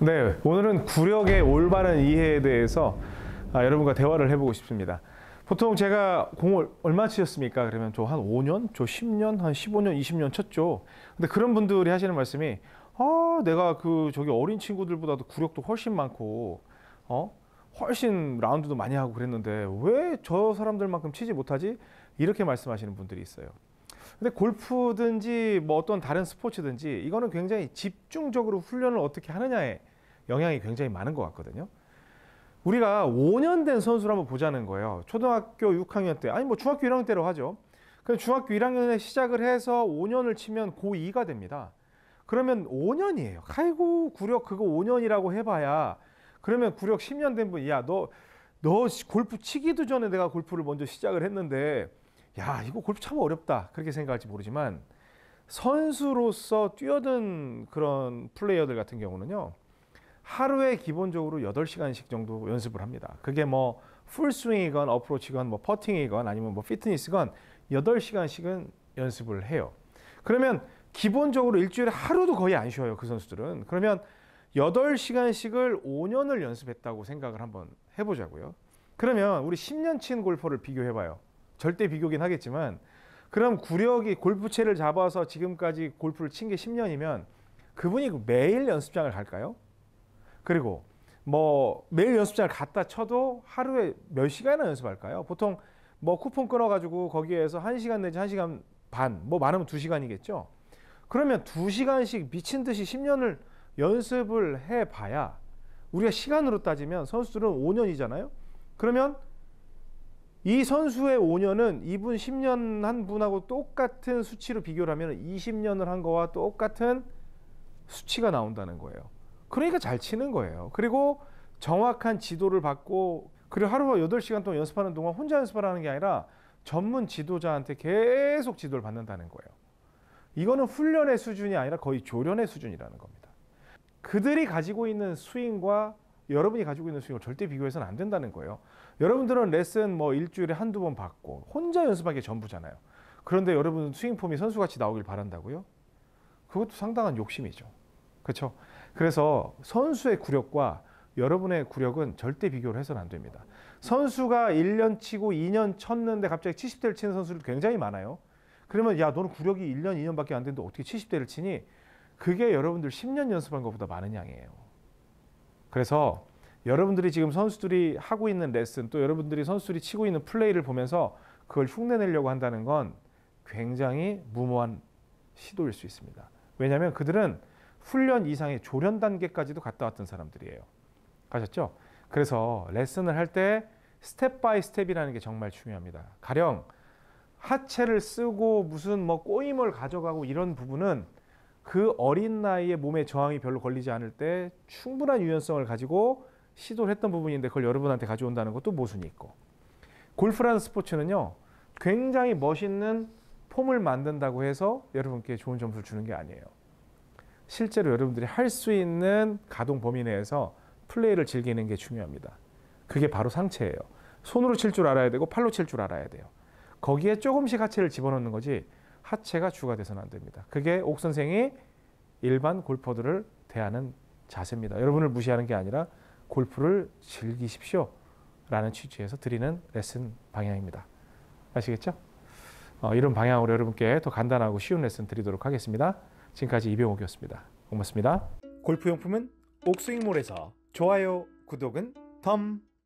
네, 오늘은 구력의 올바른 이해에 대해서 아, 여러분과 대화를 해보고 싶습니다. 보통 제가 공을 얼마 치셨습니까? 그러면 저 한 5년, 저 10년, 한 15년, 20년 쳤죠. 근데 그런 분들이 하시는 말씀이 아, 내가 그 저기 어린 친구들보다도 구력도 훨씬 많고 어? 훨씬 라운드도 많이 하고 그랬는데 왜 저 사람들만큼 치지 못하지? 이렇게 말씀하시는 분들이 있어요. 근데 골프든지 뭐 어떤 다른 스포츠든지 이거는 굉장히 집중적으로 훈련을 어떻게 하느냐에 영향이 굉장히 많은 것 같거든요. 우리가 5년 된 선수를 한번 보자는 거예요. 초등학교 6학년 때, 아니 뭐 중학교 1학년 때로 하죠. 그럼 중학교 1학년에 시작을 해서 5년을 치면 고2가 됩니다. 그러면 5년이에요. 아이고 구력 그거 5년이라고 해봐야 그러면 구력 10년 된 분, 야너 너 골프 치기도 전에 내가 골프를 먼저 시작을 했는데 야 이거 골프 참 어렵다 그렇게 생각할지 모르지만 선수로서 뛰어든 그런 플레이어들 같은 경우는요. 하루에 기본적으로 8시간씩 정도 연습을 합니다. 그게 뭐 풀스윙이건 어프로치건 뭐 퍼팅이건 아니면 뭐 피트니스건 8시간씩은 연습을 해요. 그러면 기본적으로 일주일에 하루도 거의 안 쉬어요. 그 선수들은. 그러면 8시간씩을 5년을 연습했다고 생각을 한번 해보자고요. 그러면 우리 10년 친 골퍼를 비교해봐요. 절대 비교긴 하겠지만 그럼 구력이 골프채를 잡아서 지금까지 골프를 친 게 10년이면 그분이 그 매일 연습장을 갈까요? 그리고 뭐 매일 연습장을 갔다 쳐도 하루에 몇 시간이나 연습할까요? 보통 뭐 쿠폰 끊어가지고 거기에서 한시간 내지 한시간 반, 뭐 많으면 두시간이겠죠 그러면 두시간씩 미친 듯이 10년을 연습을 해봐야 우리가 시간으로 따지면 선수들은 5년이잖아요? 그러면 이 선수의 5년은 이분 10년 한 분하고 똑같은 수치로 비교를 하면 20년을 한 거와 똑같은 수치가 나온다는 거예요. 그러니까 잘 치는 거예요. 그리고 정확한 지도를 받고 그리고 하루 8시간 동안 연습하는 동안 혼자 연습을 하는 게 아니라 전문 지도자한테 계속 지도를 받는다는 거예요. 이거는 훈련의 수준이 아니라 거의 조련의 수준이라는 겁니다. 그들이 가지고 있는 스윙과 여러분이 가지고 있는 스윙을 절대 비교해서는 안 된다는 거예요. 여러분들은 레슨 뭐 일주일에 한두 번 받고 혼자 연습하기 전부잖아요. 그런데 여러분은 스윙 폼이 선수같이 나오길 바란다고요? 그것도 상당한 욕심이죠. 그렇죠? 그래서 선수의 구력과 여러분의 구력은 절대 비교를 해서는 안 됩니다. 선수가 1년 치고 2년 쳤는데 갑자기 70대를 치는 선수들 굉장히 많아요. 그러면 야 너는 구력이 1년 2년밖에 안 되는데 어떻게 70대를 치니? 그게 여러분들 10년 연습한 것보다 많은 양이에요. 그래서 여러분들이 지금 선수들이 하고 있는 레슨 또 여러분들이 선수들이 치고 있는 플레이를 보면서 그걸 흉내내려고 한다는 건 굉장히 무모한 시도일 수 있습니다. 왜냐하면 그들은 훈련 이상의 조련 단계까지도 갔다 왔던 사람들이에요. 가셨죠? 그래서 레슨을 할 때 스텝 바이 스텝이라는 게 정말 중요합니다. 가령 하체를 쓰고 무슨 뭐 꼬임을 가져가고 이런 부분은 그 어린 나이에 몸에 저항이 별로 걸리지 않을 때 충분한 유연성을 가지고 시도를 했던 부분인데 그걸 여러분한테 가져온다는 것도 모순이 있고 골프라는 스포츠는요 굉장히 멋있는 폼을 만든다고 해서 여러분께 좋은 점수를 주는 게 아니에요. 실제로 여러분들이 할 수 있는 가동 범위 내에서 플레이를 즐기는 게 중요합니다. 그게 바로 상체예요. 손으로 칠 줄 알아야 되고 팔로 칠 줄 알아야 돼요. 거기에 조금씩 하체를 집어넣는 거지 하체가 주가 돼서는 안 됩니다. 그게 옥 선생이 일반 골퍼들을 대하는 자세입니다. 여러분을 무시하는 게 아니라 골프를 즐기십시오. 라는 취지에서 드리는 레슨 방향입니다. 아시겠죠? 어, 이런 방향으로 여러분께 더 간단하고 쉬운 레슨 드리도록 하겠습니다. 지금까지 이병옥이었습니다. 고맙습니다. 골프용품은 옥스윙몰에서 좋아요, 구독은 덤.